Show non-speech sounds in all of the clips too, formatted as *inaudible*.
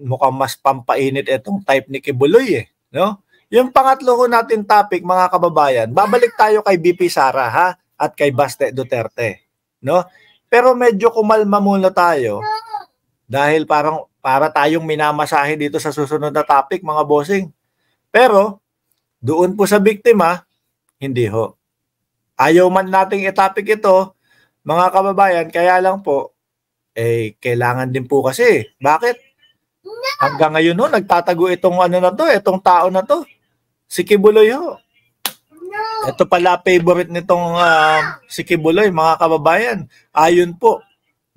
mukhang mas pampainit itong type ni Kibuloy eh. No? Yung pangatlo ko natin topic mga kababayan, babalik tayo kay BP Sara ha at kay Baste Duterte. No? Pero medyo kumalma muna tayo dahil parang para tayong minamasahe dito sa susunod na topic mga bossing. Pero doon po sa biktima, hindi ho. Ayaw man nating itapik ito, mga kababayan, kaya lang po, eh, kailangan din po kasi. Bakit? Hanggang ngayon no, nagtatago itong ano na to, itong tao na to. Si Kibuloy ho. Ito pala favorite nitong uh, si Kibuloy, mga kababayan. Ayun po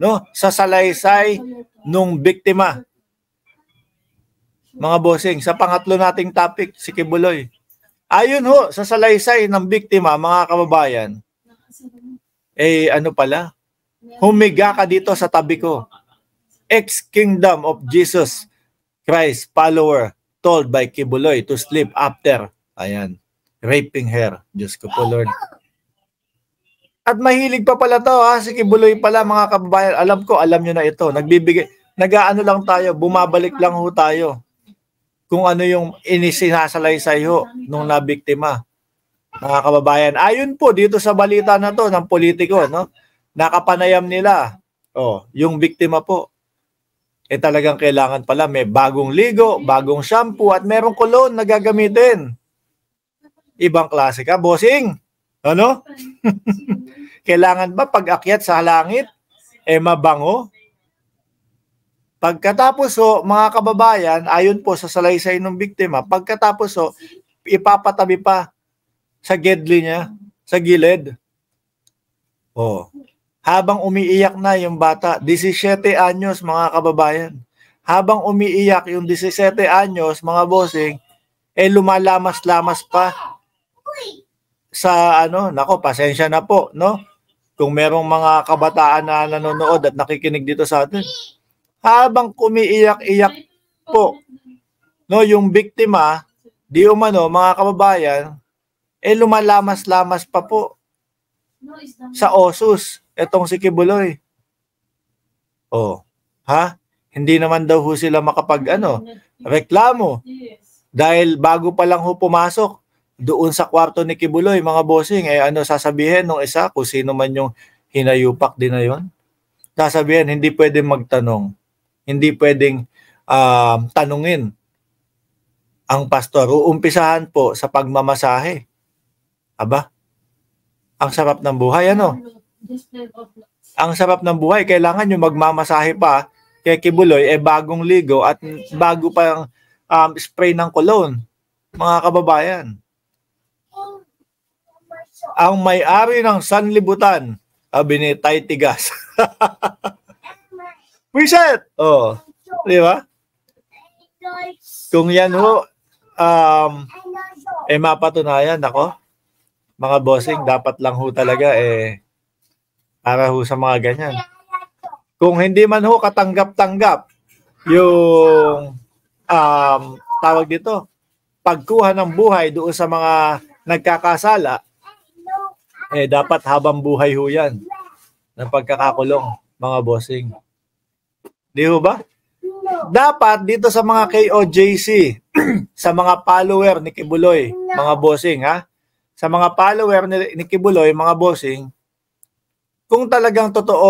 no, sa salaysay nung biktima. Mga bossing, sa pangatlo nating topic, si Kibuloy. Ayun ho sa salaysay ng biktima, mga kababayan, eh ano pala, humiga ka dito sa tabi ko ex-kingdom of Jesus Christ follower told by Kibuloy to sleep after, ayan, raping her. Diyos ko po, Lord. At mahilig pa pala to, ha? Si Kibuloy pala, mga kababayan. Alam ko, alam nyo na ito. Nagbibigay, nagaano lang tayo, bumabalik lang ho tayo kung ano yung inisinasalay ho nung nabiktima. Mga kababayan, ayun po dito sa balita na to ng politiko, no? Nakapanayam nila, oh, yung biktima po, eh talagang kailangan pala may bagong ligo, bagong shampoo at merong cologne na gagamitin. Ibang klase ka, bossing. Ano? *laughs* kailangan ba pag akyat sa langit, eh mabango? Pagkatapos ho, oh, mga kababayan, ayon po sa salaysay ng biktima, pagkatapos ho, oh, ipapatabi pa sa gedli niya, sa gilid. Oh, habang umiiyak na yung bata, 17 anyos mga kababayan. Habang umiiyak yung 17 anyos mga bossing, eh lumalamas-lamas pa sa ano, nako pasensya na po, no? Kung merong mga kabataan na nanonood at nakikinig dito sa atin. Habang umiiyak iyak po, no, yung biktima, di umano, mga kababayan, eh lumalamas-lamas pa po sa osus etong si Kibuloy. Oh, ha? Hindi naman daw ho sila makapag ano, reklamo. Yes. Dahil bago pa lang ho pumasok doon sa kwarto ni Kibuloy, mga bossing, eh ano sasabihin nung isa kung sino man yung hinayupak din na yun? Sasabihin, hindi pwedeng magtanong. Hindi pwedeng um, tanungin ang pastor. Uumpisahan po sa pagmamasahe. Aba, ang sarap ng buhay, ano? Ang sarap ng buhay, kailangan nyo magmamasahe pa kay Kibuloy, eh bagong ligo at bago pang um, spray ng cologne, mga kababayan. Oh, ang may-ari ng sanlibutan, abinitay tigas. Reset! *laughs* Oh, di ba? Kung yan ho, um, eh mapatunayan ako, mga bossing, dapat lang ho talaga eh para ho sa mga ganyan. Kung hindi man ho katanggap-tanggap yung um, tawag dito, pagkuha ng buhay doon sa mga nagkakasala, eh dapat habang buhay ho yan ng pagkakakulong, mga bossing. Di ho ba? Dapat dito sa mga KOJC, *clears throat* sa mga follower ni Kibuloy, mga bossing ha, sa mga follower ni, ni Kibuloy, mga bossing, kung talagang totoo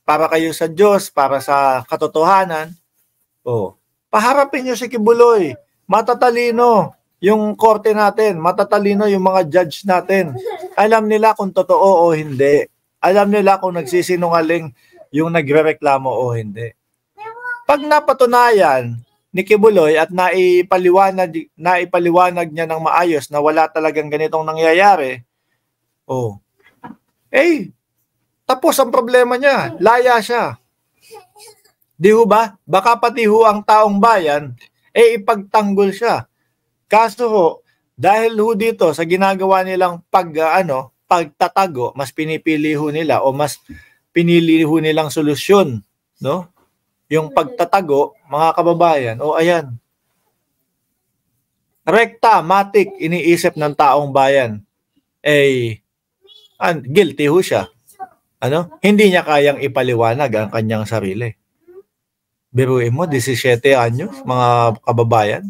para kayo sa Diyos, para sa katotohanan, oh, paharapin niyo si Kibuloy. Matatalino yung korte natin, matatalino yung mga judge natin. Alam nila kung totoo o hindi. Alam nila kung nagsisinungaling yung nagrereklamo o hindi. Pag napatunayan, ni Kibuloy at naipaliwanag, naipaliwanag niya ng maayos na wala talagang ganitong nangyayari, oh, eh, tapos ang problema niya, laya siya. Di ho ba? Baka pati ho ang taong bayan, eh ipagtanggol siya. Kaso ho, dahil ho dito sa ginagawa nilang pag ah, ano, pagtatago, mas pinipili ho nila o mas pinili ho nilang solusyon, no? Yung pagtatago, mga kababayan, o ayan. Rekta, matik, iniisip ng taong bayan. Eh, and, guilty ho siya ano, hindi niya kayang ipaliwanag ang kanyang sarili. Biruin mo, 17 anyos, mga kababayan.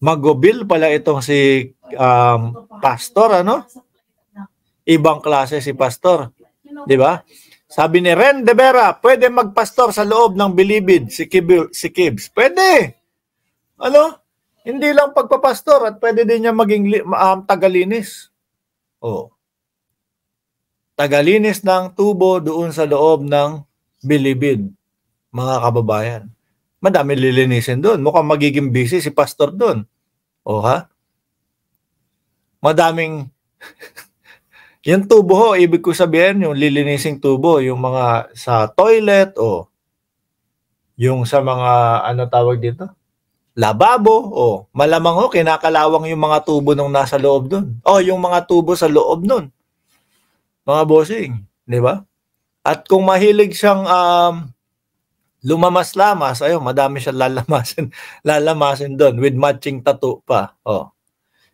Magobil pala itong si um, pastor, ano? Ibang klase si pastor. Di ba? Sabi ni Ren de Vera, pwede magpastor sa loob ng bilibid si, Kib si Kibs. Pwede. Ano? Hindi lang pagpapastor at pwede din niya maging um, tagalinis. Oh tagalinis ng tubo doon sa loob ng bilibid, mga kababayan. Madami lilinisin doon. Mukhang magiging busy si pastor doon. O ha? Madaming *laughs* yung tubo ho, ibig ko sabihin yung lilinising tubo, yung mga sa toilet o yung sa mga ano tawag dito? Lababo o malamang ho kinakalawang yung mga tubo nung nasa loob doon. O yung mga tubo sa loob noon mga bossing, di ba? At kung mahilig siyang um, lumamas-lamas, ayo madami siyang lalamasin, *laughs* lalamasin doon with matching tattoo pa. Oh.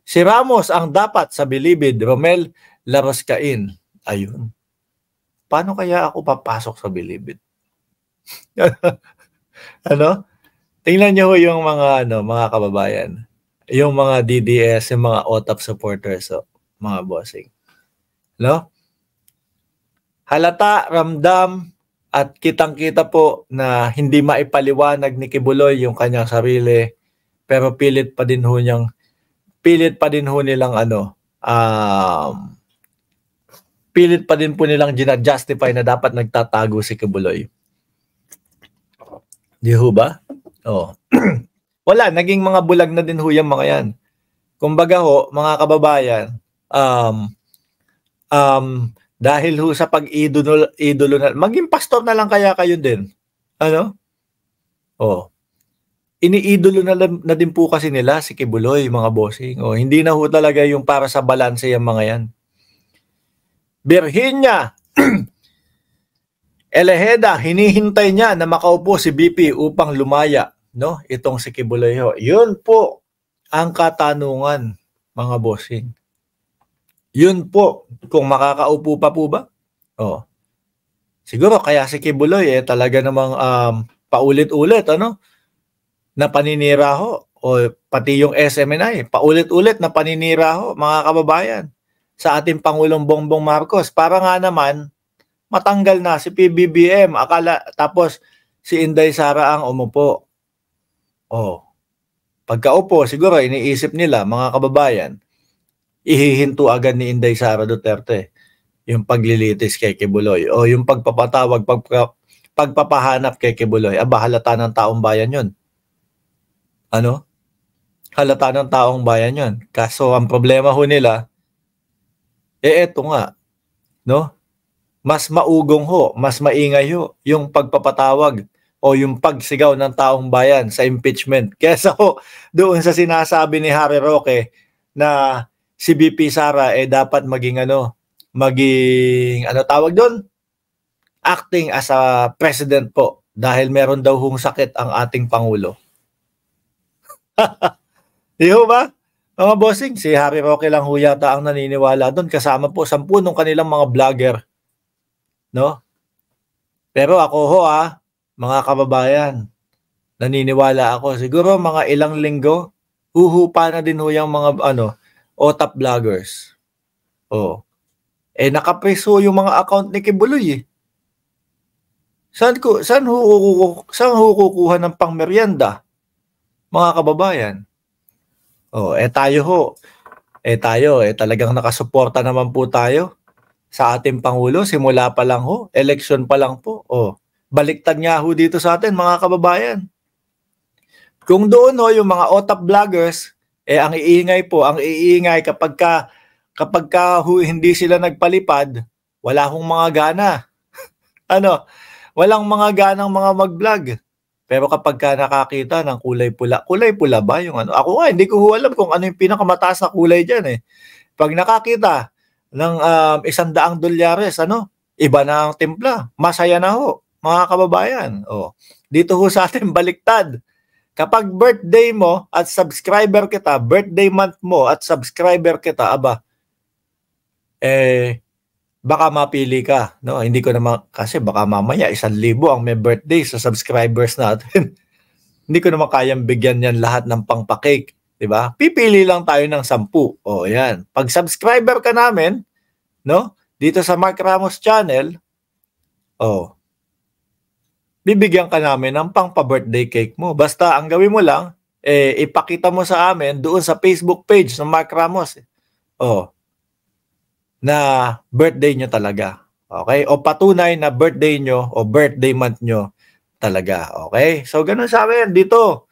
Si Ramos ang dapat sa bilibid, Romel Larascain. Ayun. Paano kaya ako papasok sa bilibid? *laughs* ano? Tingnan niyo yung mga ano, mga kababayan. Yung mga DDS, yung mga OTAP supporters, so, mga bossing. No? halata, ramdam, at kitang-kita po na hindi maipaliwanag ni Kibuloy yung kanyang sarili pero pilit pa din ho niyang pilit pa din ho nilang ano um, pilit pa din po nilang gina-justify na dapat nagtatago si Kibuloy. Di ho ba? Oh. *clears throat* Wala, naging mga bulag na din ho yung mga yan. Kumbaga ho, mga kababayan, um, um, dahil ho sa pag-idolo idolo na, maging pastor na lang kaya kayo din. Ano? Oh. Iniidolo na, na din po kasi nila si Kibuloy, mga bossing. Oh, hindi na ho talaga yung para sa balanse yung mga yan. Virginia, *clears throat* Eleheda, hinihintay niya na makaupo si BP upang lumaya, no? Itong si Kibuloy ho. Yun po ang katanungan, mga bossing. Yun po, kung makakaupo pa po ba? Oh. Siguro kaya si Kibuloy eh talaga namang um, paulit-ulit ano na paninira ho o pati yung SMNI paulit-ulit na paninira ho mga kababayan sa ating Pangulong Bongbong Marcos para nga naman matanggal na si PBBM akala tapos si Inday Sara ang umupo. Oh. Pagkaupo siguro iniisip nila mga kababayan ihihinto agad ni Inday Sara Duterte yung paglilitis kay Kibuloy o yung pagpapatawag, pagpa, pagpapahanap kay Kibuloy. Aba, ah, halata ng taong bayan yun. Ano? Halata ng taong bayan yun. Kaso ang problema ho nila, eh eto nga, no? Mas maugong ho, mas maingay ho yung pagpapatawag o yung pagsigaw ng taong bayan sa impeachment kesa ho doon sa sinasabi ni Harry Roque na si BP Sara eh dapat maging ano, maging ano tawag doon? Acting as a president po dahil meron daw hung sakit ang ating pangulo. *laughs* Di ho ba? Mga bossing, si Harry Roque lang ho yata ang naniniwala doon kasama po sampu ng kanilang mga vlogger. No? Pero ako ho ah, mga kababayan, naniniwala ako. Siguro mga ilang linggo, huhupa na din ho yung mga ano, o top vloggers. Oh. Eh nakapreso yung mga account ni Kibuloy eh. Saan ko saan hukukuha saan hukukuha ng pangmeryenda? Mga kababayan. Oh, eh tayo ho. Eh tayo, eh talagang nakasuporta naman po tayo sa ating pangulo simula pa lang ho, election pa lang po. Oh, baliktad nga ho dito sa atin mga kababayan. Kung doon ho yung mga otap vloggers eh ang iingay po, ang iingay kapag ka, kapag ka hu, hindi sila nagpalipad, wala hong mga gana. *laughs* ano? Walang mga ganang mga mag-vlog. Pero kapag ka nakakita ng kulay pula, kulay pula ba yung ano? Ako nga, hindi ko alam kung ano yung pinakamataas na kulay dyan eh. Pag nakakita ng um, isang daang dolyares, ano? Iba na ang timpla. Masaya na ho, mga kababayan. Oh. Dito ho sa atin, baliktad. Kapag birthday mo at subscriber kita, birthday month mo at subscriber kita, aba, eh, baka mapili ka. No? Hindi ko naman, kasi baka mamaya isang libo ang may birthday sa subscribers natin. *laughs* Hindi ko naman kayang bigyan yan lahat ng pangpakake. Diba? Pipili lang tayo ng sampu. O, yan. Pag subscriber ka namin, no? Dito sa Mark Ramos channel, oh, bibigyan ka namin ng pang-pa-birthday cake mo. Basta ang gawin mo lang, eh, ipakita mo sa amin doon sa Facebook page ng Mark Ramos. Eh. Oh, na birthday nyo talaga. Okay? O patunay na birthday nyo o birthday month nyo talaga. Okay? So, ganun sa amin dito.